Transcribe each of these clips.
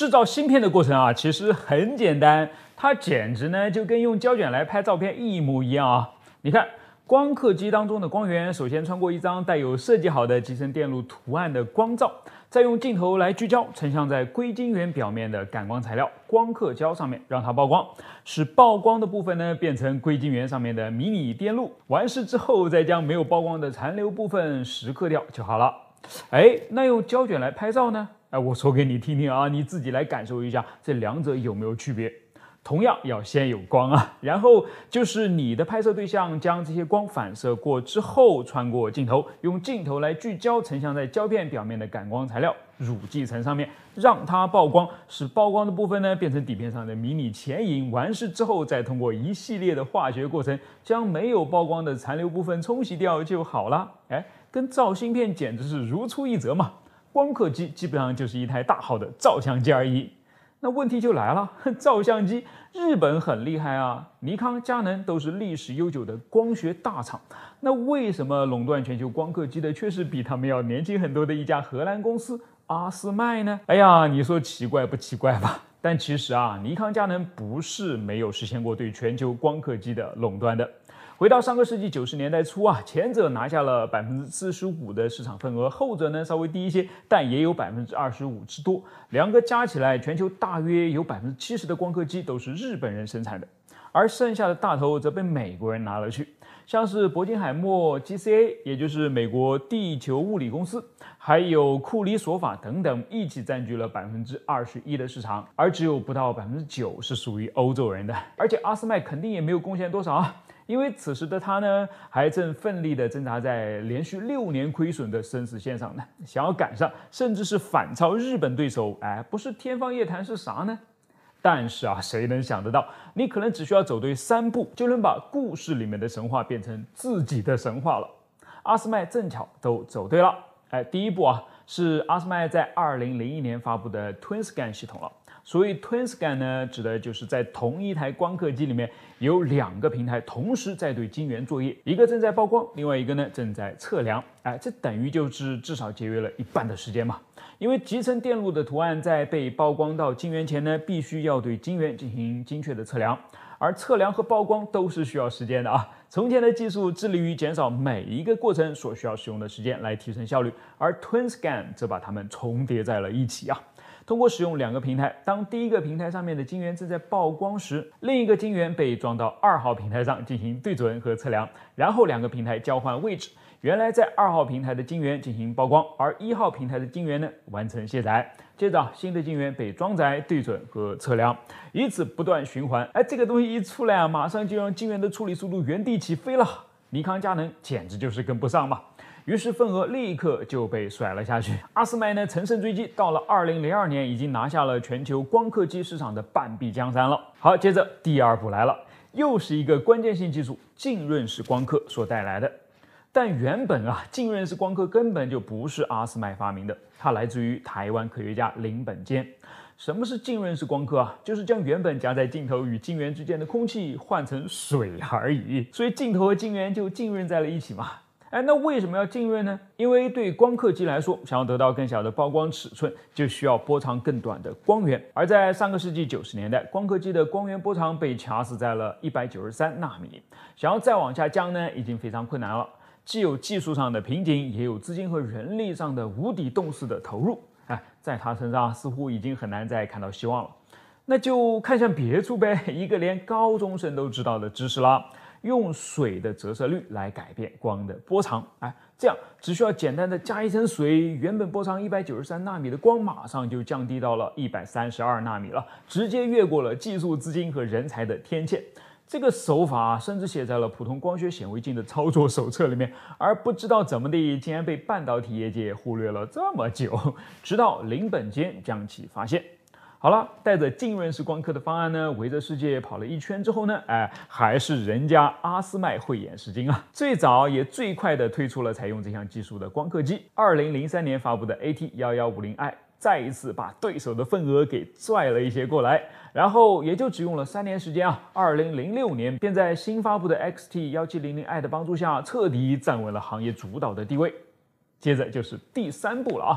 制造芯片的过程啊，其实很简单，它简直呢就跟用胶卷来拍照片一模一样啊！你看，光刻机当中的光源首先穿过一张带有设计好的集成电路图案的光罩，再用镜头来聚焦成像在硅晶圆表面的感光材料光刻胶上面，让它曝光，使曝光的部分呢变成硅晶圆上面的迷你电路。完事之后，再将没有曝光的残留部分蚀刻掉就好了。哎，那用胶卷来拍照呢？哎，我说给你听听啊，你自己来感受一下这两者有没有区别。同样要先有光啊，然后就是你的拍摄对象将这些光反射过之后，穿过镜头，用镜头来聚焦成像在胶片表面的感光材料乳剂层上面，让它曝光，使曝光的部分呢变成底片上的迷你前影。完事之后，再通过一系列的化学过程，将没有曝光的残留部分冲洗掉就好了。哎，跟造芯片简直是如出一辙嘛。光刻机基本上就是一台大号的照相机而已。那问题就来了，照相机日本很厉害啊，尼康、佳能都是历史悠久的光学大厂。那为什么垄断全球光刻机的却是比他们要年轻很多的一家荷兰公司阿斯麦呢？哎呀，你说奇怪不奇怪吧？但其实啊，尼康、佳能不是没有实现过对全球光刻机的垄断的。回到上个世纪九十年代初啊，前者拿下了百分之四十五的市场份额，后者呢稍微低一些，但也有百分之二十五之多。两个加起来，全球大约有百分之七十的光刻机都是日本人生产的，而剩下的大头则被美国人拿了去。像是铂金海默 GCA，也就是美国地球物理公司，还有库里索法等等，一起占据了百分之二十一的市场，而只有不到百分之九是属于欧洲人的。而且阿斯麦肯定也没有贡献多少啊，因为此时的他呢，还正奋力地挣扎在连续六年亏损的生死线上呢。想要赶上，甚至是反超日本对手，哎，不是天方夜谭是啥呢？但是啊，谁能想得到，你可能只需要走对三步，就能把故事里面的神话变成自己的神话了？阿斯麦正巧都走对了。哎，第一步啊，是阿斯麦在二零零一年发布的 Twinscan 系统了。所谓 twin scan 呢，指的就是在同一台光刻机里面有两个平台同时在对晶圆作业，一个正在曝光，另外一个呢正在测量。哎，这等于就是至少节约了一半的时间嘛。因为集成电路的图案在被曝光到晶圆前呢，必须要对晶圆进行精确的测量，而测量和曝光都是需要时间的啊。从前的技术致力于减少每一个过程所需要使用的时间来提升效率，而 twin scan 则把它们重叠在了一起啊。通过使用两个平台，当第一个平台上面的晶圆正在曝光时，另一个晶圆被装到二号平台上进行对准和测量，然后两个平台交换位置，原来在二号平台的晶圆进行曝光，而一号平台的晶圆呢完成卸载，接着新的晶圆被装载、对准和测量，以此不断循环。哎，这个东西一出来啊，马上就让晶圆的处理速度原地起飞了，尼康、佳能简直就是跟不上嘛。于是份额立刻就被甩了下去。阿斯麦呢，乘胜追击，到了二零零二年，已经拿下了全球光刻机市场的半壁江山了。好，接着第二步来了，又是一个关键性技术——浸润式光刻所带来的。但原本啊，浸润式光刻根本就不是阿斯麦发明的，它来自于台湾科学家林本坚。什么是浸润式光刻啊？就是将原本夹在镜头与晶圆之间的空气换成水而已，所以镜头和晶圆就浸润在了一起嘛。哎，那为什么要浸锐呢？因为对光刻机来说，想要得到更小的曝光尺寸，就需要波长更短的光源。而在上个世纪九十年代，光刻机的光源波长被卡死在了一百九十三纳米，想要再往下降呢，已经非常困难了。既有技术上的瓶颈，也有资金和人力上的无底洞式的投入。哎，在他身上似乎已经很难再看到希望了。那就看向别处呗，一个连高中生都知道的知识啦。用水的折射率来改变光的波长，哎，这样只需要简单的加一层水，原本波长一百九十三纳米的光，马上就降低到了一百三十二纳米了，直接越过了技术资金和人才的天堑。这个手法甚至写在了普通光学显微镜的操作手册里面，而不知道怎么的，竟然被半导体业界忽略了这么久，直到林本坚将其发现。好了，带着浸润式光刻的方案呢，围着世界跑了一圈之后呢，哎，还是人家阿斯麦慧眼识金啊，最早也最快的推出了采用这项技术的光刻机，二零零三年发布的 A T 幺幺五零 I，再一次把对手的份额给拽了一些过来，然后也就只用了三年时间啊，二零零六年便在新发布的 X T 幺七零零 I 的帮助下彻底站稳了行业主导的地位，接着就是第三步了啊。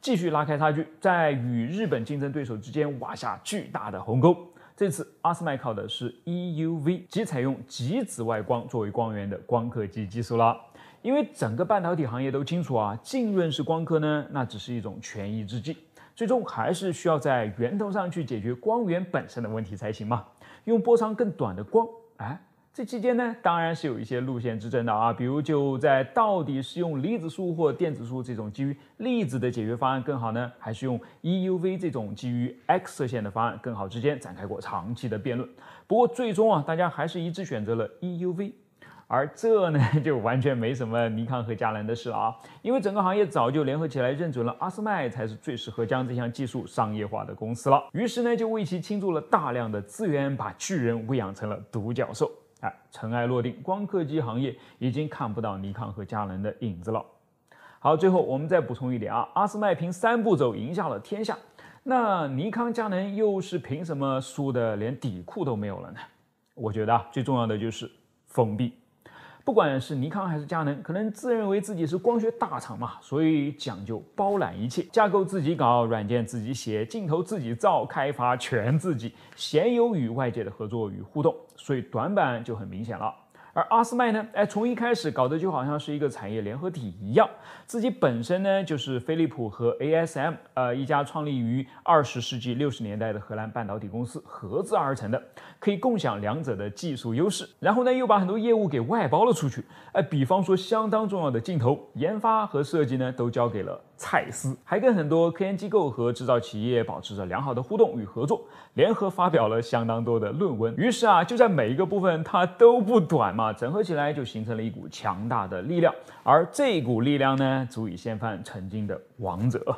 继续拉开差距，在与日本竞争对手之间挖下巨大的鸿沟。这次阿斯麦靠的是 EUV，即采用极紫外光作为光源的光刻机技术了。因为整个半导体行业都清楚啊，浸润式光刻呢，那只是一种权宜之计，最终还是需要在源头上去解决光源本身的问题才行嘛。用波长更短的光，哎。这期间呢，当然是有一些路线之争的啊，比如就在到底是用离子束或电子束这种基于粒子的解决方案更好呢，还是用 EUV 这种基于 X 射线的方案更好之间展开过长期的辩论。不过最终啊，大家还是一致选择了 EUV，而这呢，就完全没什么尼康和佳能的事啊，因为整个行业早就联合起来认准了阿斯麦才是最适合将这项技术商业化的公司了，于是呢，就为其倾注了大量的资源，把巨人喂养成了独角兽。哎，尘埃落定，光刻机行业已经看不到尼康和佳能的影子了。好，最后我们再补充一点啊，阿斯麦凭三步走赢下了天下，那尼康、佳能又是凭什么输的，连底裤都没有了呢？我觉得啊，最重要的就是封闭。不管是尼康还是佳能，可能自认为自己是光学大厂嘛，所以讲究包揽一切，架构自己搞，软件自己写，镜头自己造，开发全自己，鲜有与外界的合作与互动，所以短板就很明显了。而阿斯麦呢？哎，从一开始搞的就好像是一个产业联合体一样，自己本身呢就是飞利浦和 ASM，呃，一家创立于二十世纪六十年代的荷兰半导体公司合资而成的，可以共享两者的技术优势。然后呢，又把很多业务给外包了出去，哎，比方说相当重要的镜头研发和设计呢，都交给了。蔡司还跟很多科研机构和制造企业保持着良好的互动与合作，联合发表了相当多的论文。于是啊，就在每一个部分它都不短嘛，整合起来就形成了一股强大的力量，而这股力量呢，足以掀翻曾经的王者。